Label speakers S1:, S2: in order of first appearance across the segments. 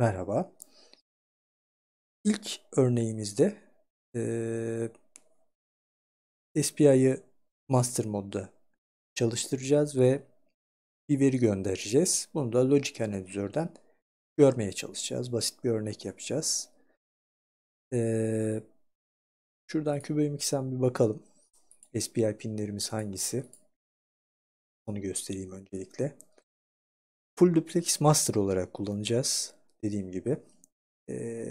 S1: Merhaba. İlk örneğimizde e, SPI'yi master modda
S2: çalıştıracağız ve bir veri göndereceğiz. Bunu da logic analizörden görmeye çalışacağız. Basit bir örnek yapacağız. E, şuradan CubeMX'en bir bakalım. SPI pinlerimiz hangisi?
S1: Onu göstereyim öncelikle. Full Duplex Master olarak kullanacağız dediğim gibi e,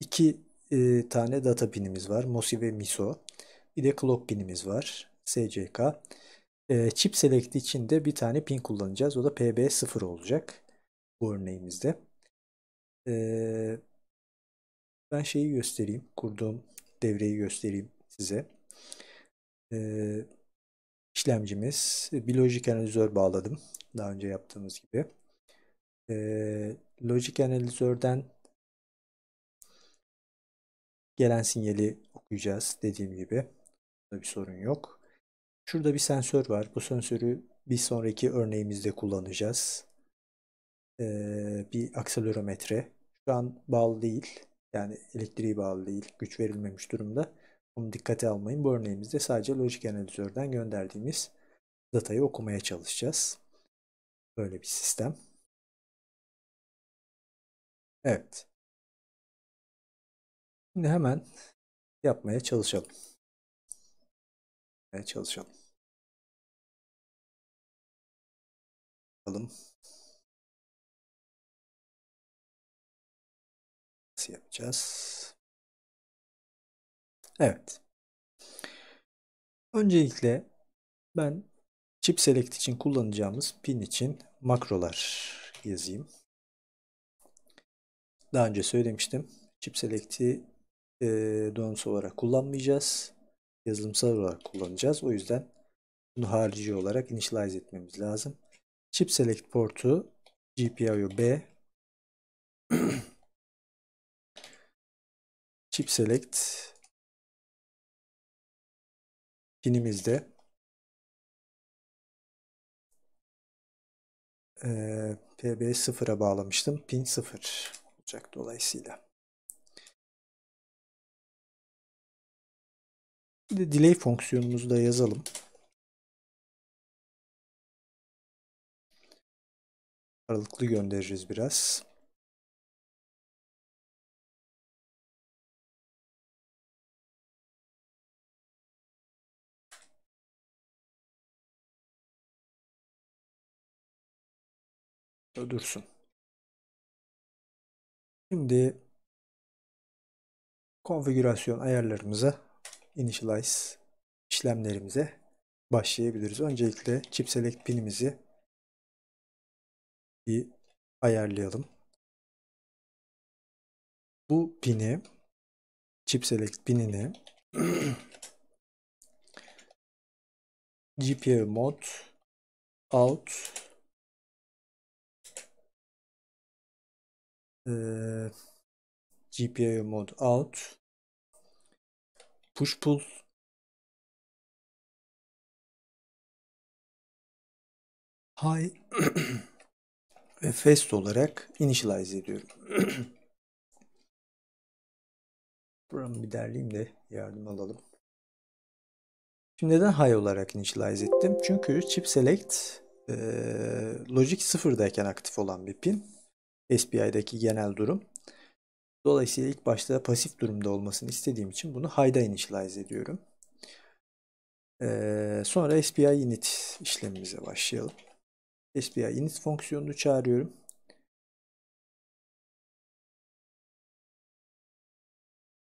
S2: iki e, tane data pinimiz var. MOSI ve MISO. Bir de clock pinimiz var. SCK. E, chip select için de bir tane pin kullanacağız. O da PB0 olacak. Bu örneğimizde. E, ben şeyi göstereyim. Kurduğum devreyi göstereyim size. E, işlemcimiz. Bir lojik analizör bağladım. Daha önce yaptığımız gibi e, lojik analizörden gelen sinyali okuyacağız dediğim gibi. Burada bir sorun yok. Şurada bir sensör var. Bu sensörü bir sonraki örneğimizde kullanacağız. Ee, bir akselerometre. Şu an bağlı değil. Yani elektriği bağlı değil. Güç verilmemiş durumda. Bunu dikkate almayın. Bu örneğimizde sadece lojik
S1: analizörden gönderdiğimiz datayı okumaya çalışacağız. Böyle bir sistem. Evet. Şimdi hemen yapmaya çalışalım. Yapmaya çalışalım. Bakalım. Nasıl yapacağız? Evet. Öncelikle
S2: ben chip select için kullanacağımız pin için makrolar yazayım daha önce söylemiştim. Chip Select'i e, donanımsal olarak kullanmayacağız. Yazılımsal olarak kullanacağız. O yüzden bunu harici olarak initialize etmemiz lazım. Chip Select portu
S1: GPIO B Chip Select pinimizde e, PB0'a bağlamıştım. Pin 0 olacak dolayısıyla. Bir de delay fonksiyonumuzu da yazalım. Aralıklı göndereceğiz biraz. Dursun. Şimdi konfigürasyon ayarlarımıza initialize işlemlerimize başlayabiliriz. Öncelikle chip select pinimizi bir ayarlayalım. Bu pini chip select pinini GPL mod out Ee, GPIO mod out. Push pull. High ve fast olarak initialize ediyorum. Buramı bir derleyeyim de yardım alalım. Şimdi neden high
S2: olarak initialize ettim? Çünkü chip select e, logic sıfırdayken aktif olan bir pin. SPI'deki genel durum. Dolayısıyla ilk başta pasif durumda olmasını istediğim için bunu high'da initialize ediyorum. Ee,
S1: sonra SPI init işlemimize başlayalım. SPI init fonksiyonunu çağırıyorum.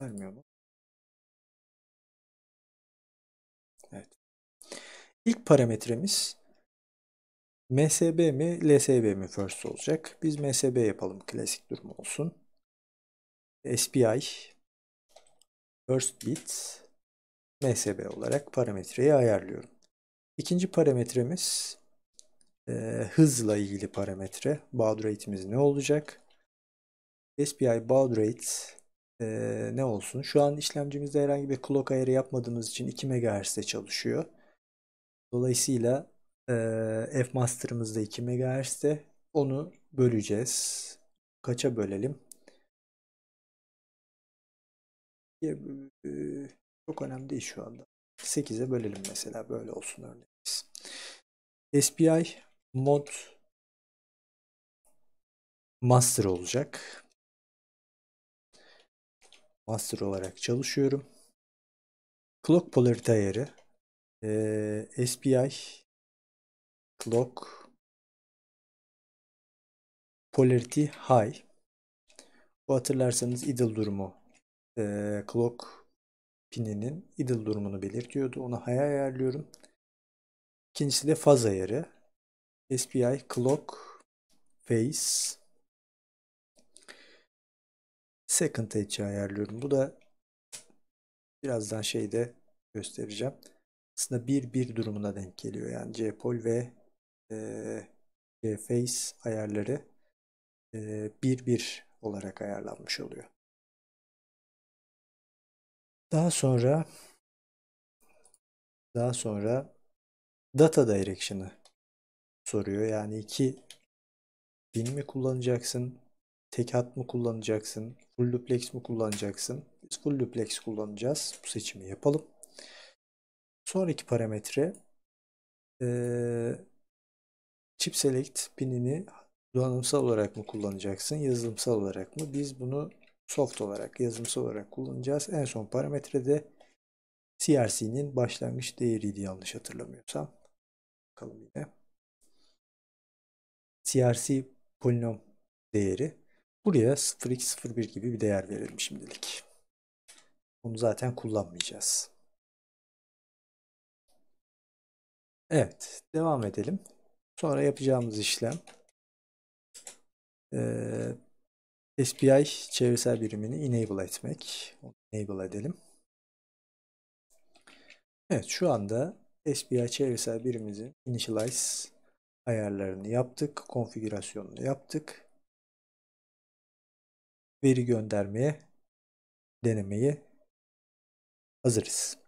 S1: Vermiyor mu? Evet. İlk parametremiz MSB mi LSB mi
S2: first olacak? Biz MSB yapalım klasik durum olsun. SPI first bit MSB olarak parametreyi ayarlıyorum. İkinci parametremiz e, hızla ilgili parametre. Baud rate'imiz ne olacak? SPI baud rate e, ne olsun? Şu an işlemcimizde herhangi bir clock ayarı yapmadığımız için 2 MHz'de çalışıyor. Dolayısıyla ee, F masterımızda 2 MHz'de. Onu böleceğiz. Kaça bölelim?
S1: E, çok önemli değil şu anda. 8'e bölelim mesela. Böyle olsun örneğimiz. SPI mod master olacak. Master olarak çalışıyorum. Clock polarity ayarı e, ee, SPI clock polarity high bu hatırlarsanız idle durumu
S2: e, clock pininin idle durumunu belirtiyordu. Onu high ayarlıyorum. İkincisi de faz ayarı. SPI clock phase second edge'i ayarlıyorum. Bu da birazdan şeyde göstereceğim. Aslında 1-1 durumuna denk geliyor. Yani C-pol ve e, face
S1: ayarları 1-1 bir, bir olarak ayarlanmış oluyor. Daha sonra daha sonra data direction'ı soruyor. Yani iki
S2: bin mi kullanacaksın? Tek hat mı kullanacaksın? Full duplex mi kullanacaksın? Biz full duplex kullanacağız. Bu seçimi yapalım. Sonraki parametre ee, Chip Select pinini donanımsal olarak mı kullanacaksın, yazılımsal olarak mı? Biz bunu soft olarak, yazılımsal olarak kullanacağız. En son parametrede CRC'nin başlangıç değeriydi yanlış hatırlamıyorsam. Bakalım yine. CRC polinom değeri. Buraya 0x01 gibi bir değer verelim şimdilik.
S1: Bunu zaten kullanmayacağız. Evet, devam edelim. Sonra yapacağımız işlem
S2: e, SPI çevresel birimini enable etmek. enable edelim. Evet şu anda SPI çevresel birimimizin initialize ayarlarını yaptık. Konfigürasyonunu
S1: yaptık. Veri göndermeye denemeyi hazırız.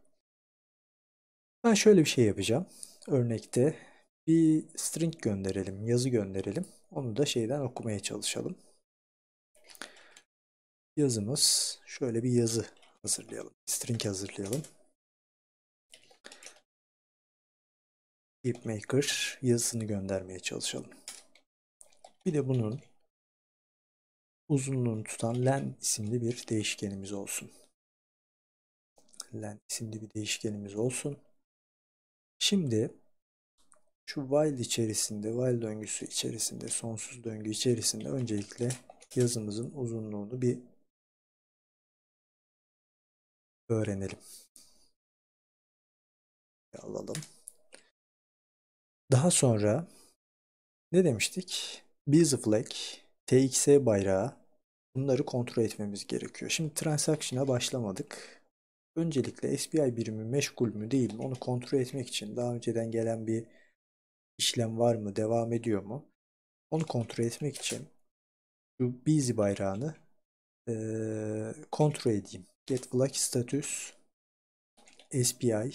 S1: Ben şöyle bir
S2: şey yapacağım. Örnekte bir string gönderelim, yazı gönderelim. Onu da şeyden okumaya çalışalım. Yazımız şöyle bir yazı hazırlayalım. String hazırlayalım. Heapmaker yazısını göndermeye çalışalım. Bir de bunun uzunluğunu tutan len isimli bir değişkenimiz olsun. Len isimli bir değişkenimiz olsun. Şimdi şu while içerisinde, while döngüsü içerisinde, sonsuz
S1: döngü içerisinde öncelikle yazımızın uzunluğunu bir öğrenelim. Alalım. Daha sonra ne demiştik?
S2: Biz flag, TXS e bayrağı bunları kontrol etmemiz gerekiyor. Şimdi transaction'a başlamadık. Öncelikle SPI birimi meşgul mü değil mi onu kontrol etmek için daha önceden gelen bir işlem var mı, devam ediyor mu? Onu kontrol etmek için şu busy bayrağını e, kontrol
S1: edeyim. Get flag status SPI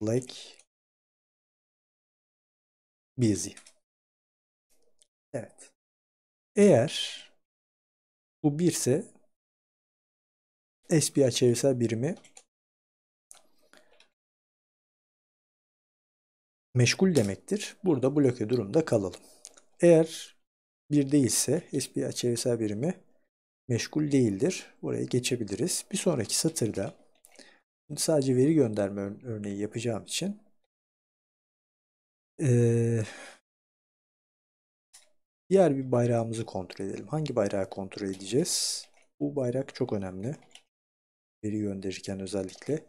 S1: flag busy. Evet. Eğer bu birse SPI çevresel birimi meşgul demektir. Burada bloke durumda kalalım.
S2: Eğer bir değilse SPA çevresel birimi meşgul değildir. Oraya geçebiliriz. Bir sonraki satırda sadece veri gönderme örneği yapacağım için ee, diğer bir bayrağımızı kontrol edelim. Hangi bayrağı kontrol edeceğiz? Bu bayrak çok önemli. Veri gönderirken özellikle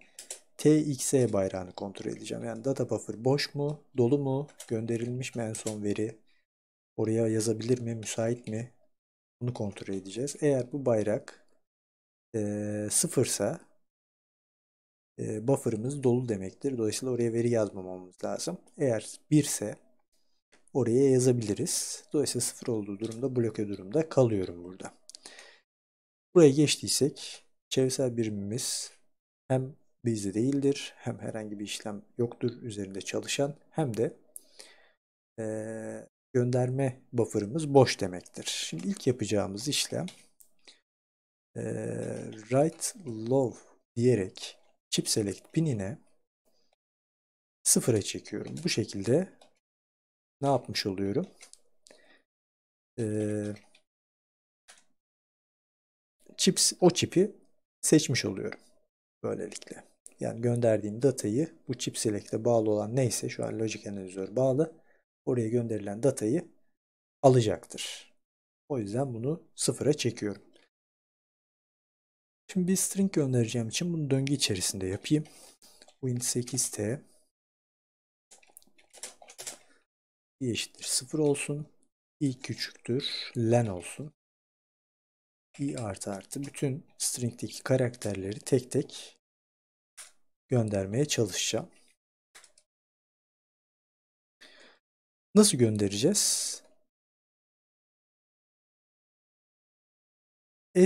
S2: TXE bayrağını kontrol edeceğim. Yani data buffer boş mu, dolu mu, gönderilmiş mi en son veri, oraya yazabilir mi, müsait mi bunu kontrol edeceğiz. Eğer bu bayrak e, sıfırsa e, buffer'ımız dolu demektir. Dolayısıyla oraya veri yazmamamız lazım. Eğer birse oraya yazabiliriz. Dolayısıyla sıfır olduğu durumda bloke durumda kalıyorum burada. Buraya geçtiysek çevresel birimimiz hem gizli değildir. Hem herhangi bir işlem yoktur üzerinde çalışan hem de e, gönderme buffer'ımız boş demektir. Şimdi ilk yapacağımız işlem e, write low diyerek chip select pinine
S1: sıfıra çekiyorum. Bu şekilde ne yapmış oluyorum? Ee, chips, o çipi
S2: seçmiş oluyorum böylelikle yani gönderdiğim datayı bu chip select'e bağlı olan neyse şu an logic analizör bağlı oraya gönderilen datayı alacaktır. O yüzden bunu sıfıra çekiyorum. Şimdi bir string göndereceğim için bunu döngü içerisinde yapayım. win8t
S1: i eşittir 0 olsun. i küçüktür len olsun. i artı artı bütün
S2: string'deki karakterleri tek tek göndermeye çalışacağım.
S1: Nasıl göndereceğiz?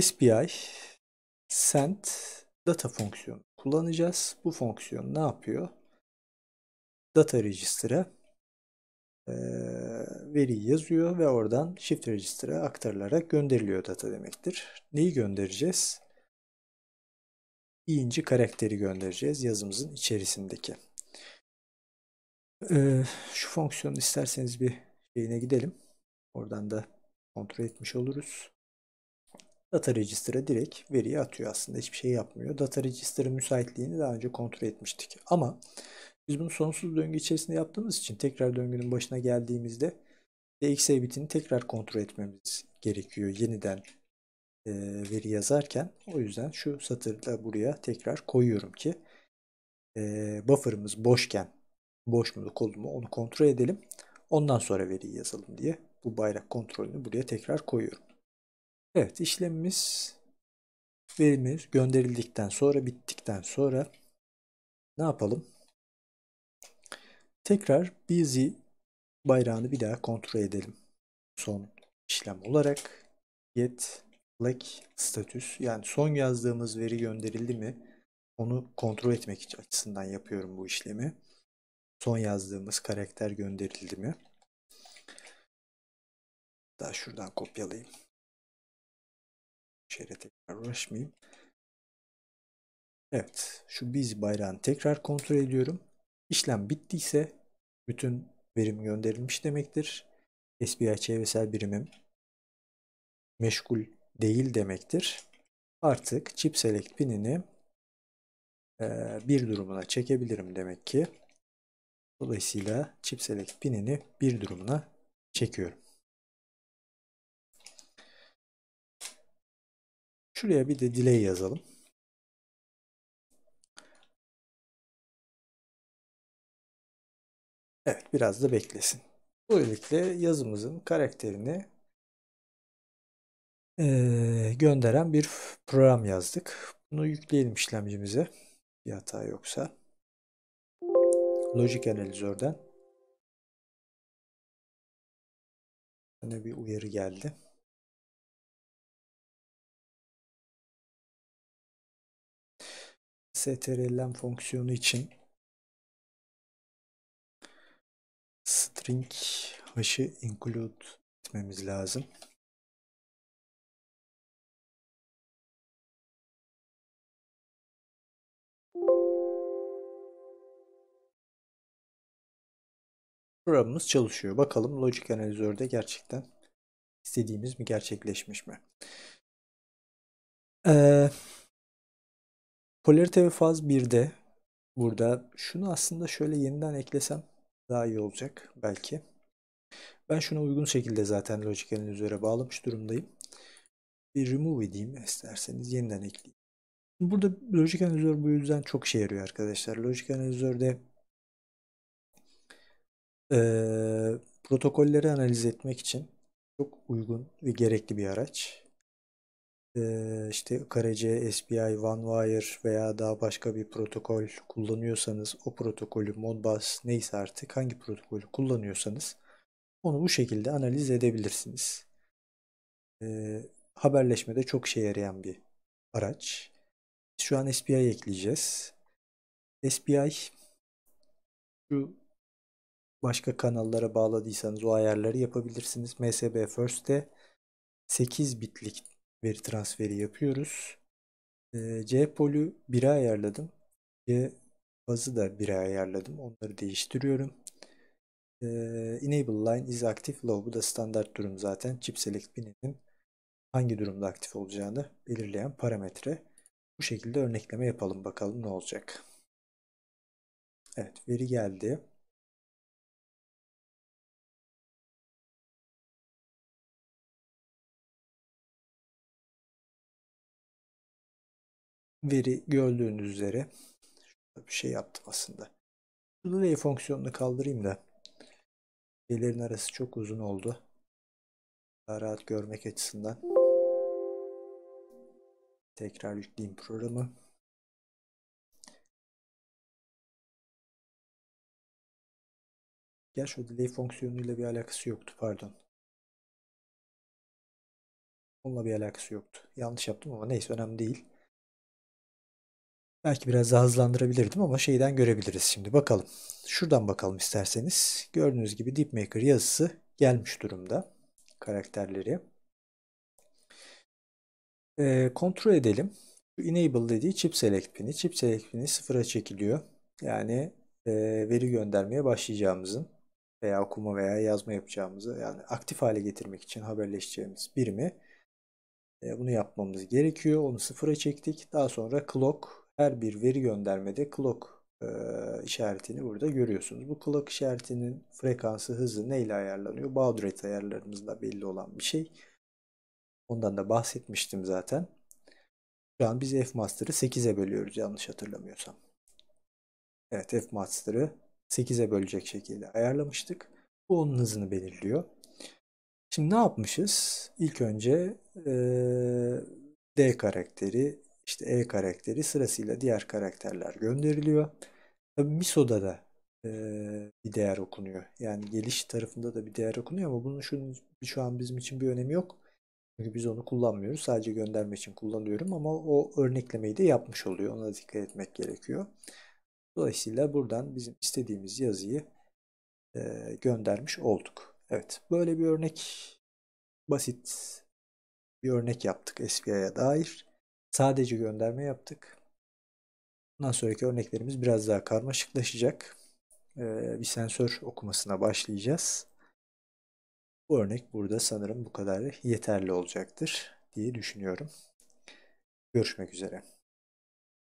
S1: SPI send data fonksiyonu kullanacağız. Bu fonksiyon ne yapıyor?
S2: Data register'e e, veriyi yazıyor ve oradan shift register'e aktarılarak gönderiliyor data demektir. Neyi göndereceğiz? inci karakteri göndereceğiz yazımızın içerisindeki. Ee, şu fonksiyonu isterseniz bir şeyine gidelim. Oradan da kontrol etmiş oluruz. Data Register'a direkt veriyi atıyor aslında. Hiçbir şey yapmıyor. Data Register'ın müsaitliğini daha önce kontrol etmiştik. Ama biz bunu sonsuz döngü içerisinde yaptığımız için tekrar döngünün başına geldiğimizde DXA bitini tekrar kontrol etmemiz gerekiyor. Yeniden e, veri yazarken o yüzden şu satırda buraya tekrar koyuyorum ki e, buffer'ımız boşken boş mu dolu mu onu kontrol edelim. Ondan sonra veriyi yazalım diye bu bayrak kontrolünü buraya tekrar koyuyorum. Evet işlemimiz verimiz gönderildikten sonra bittikten sonra ne yapalım? Tekrar busy bayrağını bir daha kontrol edelim. Son işlem olarak get Black status yani son yazdığımız veri gönderildi mi onu kontrol etmek açısından yapıyorum bu işlemi.
S1: Son yazdığımız karakter gönderildi mi? Daha şuradan kopyalayayım. Şere tekrar uğraşmayayım. Evet, şu biz bayrağını tekrar kontrol ediyorum.
S2: İşlem bittiyse bütün verim gönderilmiş demektir. SPI çevresel birimim meşgul değil demektir. Artık chip select pinini e, bir durumuna çekebilirim demek ki.
S1: Dolayısıyla chip select pinini bir durumuna çekiyorum. Şuraya bir de delay yazalım. Evet biraz da beklesin. Böylelikle yazımızın karakterini e, gönderen bir program yazdık. Bunu yükleyelim işlemcimize. Bir hata yoksa. Logic Analyzer'den. Yine bir uyarı geldi. strlm fonksiyonu için string hash'i include etmemiz lazım. programımız çalışıyor. Bakalım Logic analyzerde gerçekten
S2: istediğimiz mi gerçekleşmiş mi? Ee, polarite ve faz 1'de burada şunu aslında şöyle yeniden eklesem daha iyi olacak belki. Ben şunu uygun şekilde zaten Logic analyzer'e bağlamış durumdayım. Bir remove edeyim isterseniz yeniden ekleyeyim. Burada Logic analyzer bu yüzden çok işe yarıyor arkadaşlar. Logic analyzerde e, protokolleri analiz etmek için çok uygun ve gerekli bir araç. E, işte KRC, SPI, OneWire veya daha başka bir protokol kullanıyorsanız o protokolü Modbus neyse artık hangi protokolü kullanıyorsanız onu bu şekilde analiz edebilirsiniz. E, haberleşmede çok şey yarayan bir araç. Şu an SPI ekleyeceğiz. SPI şu başka kanallara bağladıysanız o ayarları yapabilirsiniz. MSB First'te 8 bitlik veri transferi yapıyoruz. E, ee, C-Pol'ü 1'e ayarladım. C-Baz'ı da 1'e ayarladım. Onları değiştiriyorum. Ee, enable line is active low. Bu da standart durum zaten. Chip select pin'inin hangi durumda aktif olacağını belirleyen parametre.
S1: Bu şekilde örnekleme yapalım bakalım ne olacak. Evet veri geldi. veri gördüğünüz üzere bir şey yaptım aslında. Şu
S2: delay fonksiyonunu kaldırayım da şeylerin arası çok uzun oldu.
S1: Daha rahat görmek açısından. Tekrar yükleyeyim programı. Gerçi o delay fonksiyonuyla bir alakası yoktu pardon. Onunla bir alakası yoktu. Yanlış yaptım ama neyse önemli değil.
S2: Belki biraz daha hızlandırabilirdim ama şeyden görebiliriz şimdi. Bakalım. Şuradan bakalım isterseniz. Gördüğünüz gibi DeepMaker yazısı gelmiş durumda. Karakterleri. E, kontrol edelim. Enable dediği chip select pini. Chip select pini sıfıra çekiliyor. Yani e, veri göndermeye başlayacağımızın veya okuma veya yazma yapacağımızı yani aktif hale getirmek için haberleşeceğimiz birimi e, bunu yapmamız gerekiyor. Onu sıfıra çektik. Daha sonra clock her bir veri göndermede clock e, işaretini burada görüyorsunuz. Bu clock işaretinin frekansı hızı ne ile ayarlanıyor? Baud rate ayarlarımızda belli olan bir şey. Ondan da bahsetmiştim zaten. Şu an biz F Master'ı 8'e bölüyoruz yanlış hatırlamıyorsam. Evet F Master'ı 8'e bölecek şekilde ayarlamıştık. Bu onun hızını belirliyor. Şimdi ne yapmışız? İlk önce e, D karakteri işte E karakteri sırasıyla diğer karakterler gönderiliyor. Tabi MISO'da da e, bir değer okunuyor. Yani geliş tarafında da bir değer okunuyor ama bunun şu, şu an bizim için bir önemi yok. Çünkü biz onu kullanmıyoruz. Sadece gönderme için kullanıyorum ama o örneklemeyi de yapmış oluyor. Ona dikkat etmek gerekiyor. Dolayısıyla buradan bizim istediğimiz yazıyı e, göndermiş olduk. Evet böyle bir örnek basit bir örnek yaptık SVI'ye dair. Sadece gönderme yaptık. Bundan sonraki örneklerimiz biraz daha karmaşıklaşacak. Ee, bir sensör okumasına başlayacağız. Bu örnek burada
S1: sanırım bu kadar yeterli olacaktır diye düşünüyorum. Görüşmek üzere.